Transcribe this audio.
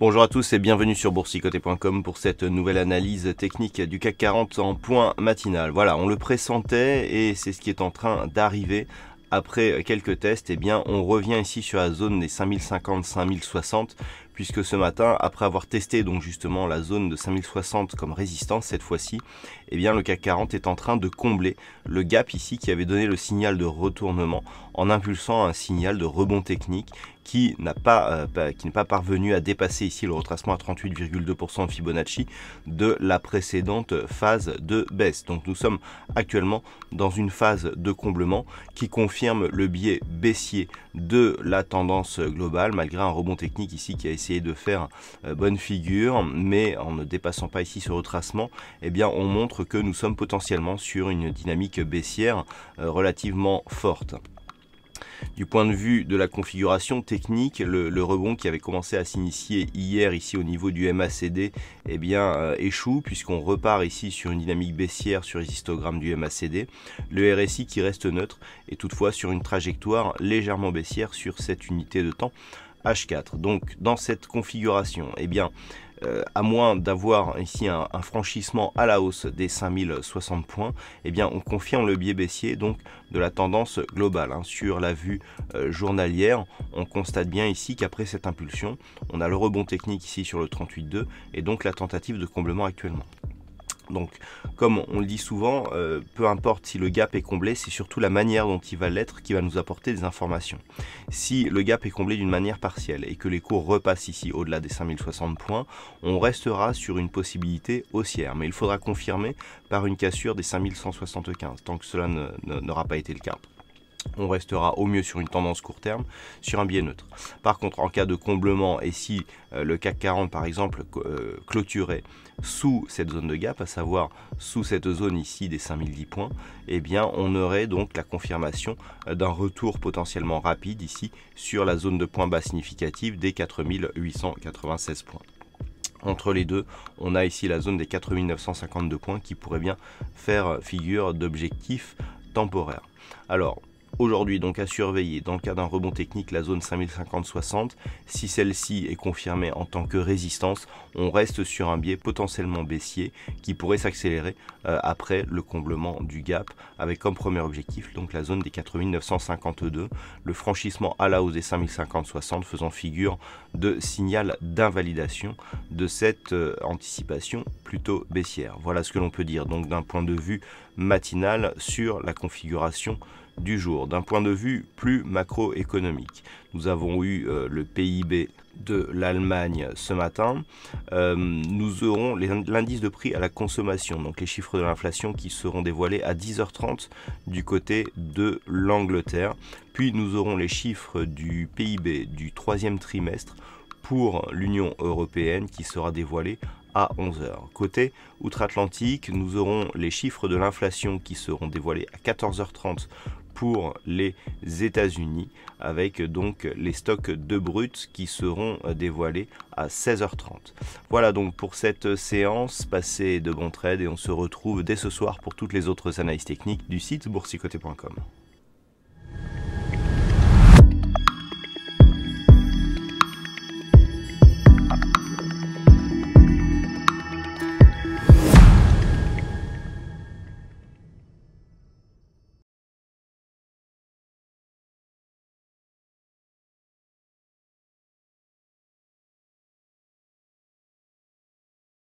Bonjour à tous et bienvenue sur boursicoté.com pour cette nouvelle analyse technique du CAC 40 en point matinal. Voilà, on le pressentait et c'est ce qui est en train d'arriver après quelques tests, eh bien, on revient ici sur la zone des 5050-5060, puisque ce matin, après avoir testé donc justement la zone de 5060 comme résistance cette fois-ci, eh bien, le CAC 40 est en train de combler le gap ici qui avait donné le signal de retournement en impulsant un signal de rebond technique qui n'a pas, euh, n'est pas parvenu à dépasser ici le retracement à 38,2% de Fibonacci de la précédente phase de baisse. Donc nous sommes actuellement dans une phase de comblement qui confirme le biais baissier de la tendance globale malgré un rebond technique ici qui a essayé de faire euh, bonne figure mais en ne dépassant pas ici ce retracement eh bien on montre que nous sommes potentiellement sur une dynamique baissière euh, relativement forte. Du point de vue de la configuration technique, le, rebond qui avait commencé à s'initier hier ici au niveau du MACD eh bien, euh, échoue puisqu'on repart ici sur une dynamique baissière sur les histogrammes du MACD. Le RSI qui reste neutre et toutefois sur une trajectoire légèrement baissière sur cette unité de temps. H4. Donc dans cette configuration, eh bien, euh, à moins d'avoir ici un, franchissement à la hausse des 5060 points, eh bien on confirme le biais baissier donc de la tendance globale. Hein. Sur la vue euh, journalière, on constate bien ici qu'après cette impulsion, on a le rebond technique ici sur le 38.2 et donc la tentative de comblement actuellement. Donc, comme on le dit souvent, euh, peu importe si le gap est comblé, c'est surtout la manière dont il va l'être qui va nous apporter des informations. Si le gap est comblé d'une manière partielle et que les cours repassent ici au-delà des 5060 points, on restera sur une possibilité haussière, mais il faudra confirmer par une cassure des 5175, tant que cela n'aura pas été le cas on restera au mieux sur une tendance court terme, sur un biais neutre. Par contre, en cas de comblement et si euh, le CAC 40 par exemple euh, clôturait sous cette zone de gap, à savoir sous cette zone ici des 5010 points, eh bien on aurait donc la confirmation euh, d'un retour potentiellement rapide ici sur la zone de points bas significative des 4896 points. Entre les deux, on a ici la zone des 4952 points qui pourrait bien faire figure d'objectif temporaire. Alors, aujourd'hui, donc à surveiller dans le cas d'un rebond technique la zone 5050-60. Si celle-ci est confirmée en tant que résistance, on reste sur un biais potentiellement baissier qui pourrait s'accélérer euh, après le comblement du gap avec comme premier objectif donc la zone des 4952, le franchissement à la hausse des 5050-60 faisant figure de signal d'invalidation de cette euh, anticipation plutôt baissière. Voilà ce que l'on peut dire donc d'un point de vue matinal sur la configuration du jour. D'un point de vue plus macroéconomique, nous avons eu euh, le PIB de l'Allemagne ce matin. Euh, nous aurons l'indice de prix à la consommation, donc les chiffres de l'inflation qui seront dévoilés à 10h30 du côté de l'Angleterre. Puis nous aurons les chiffres du PIB du troisième trimestre pour l'Union européenne qui sera dévoilé à 11h. Côté outre-Atlantique, nous aurons les chiffres de l'inflation qui seront dévoilés à 14h30 pour les États-Unis avec donc les stocks de brut qui seront dévoilés à 16h30. Voilà donc pour cette séance, passez de bons trades et on se retrouve dès ce soir pour toutes les autres analyses techniques du site boursicoté.com.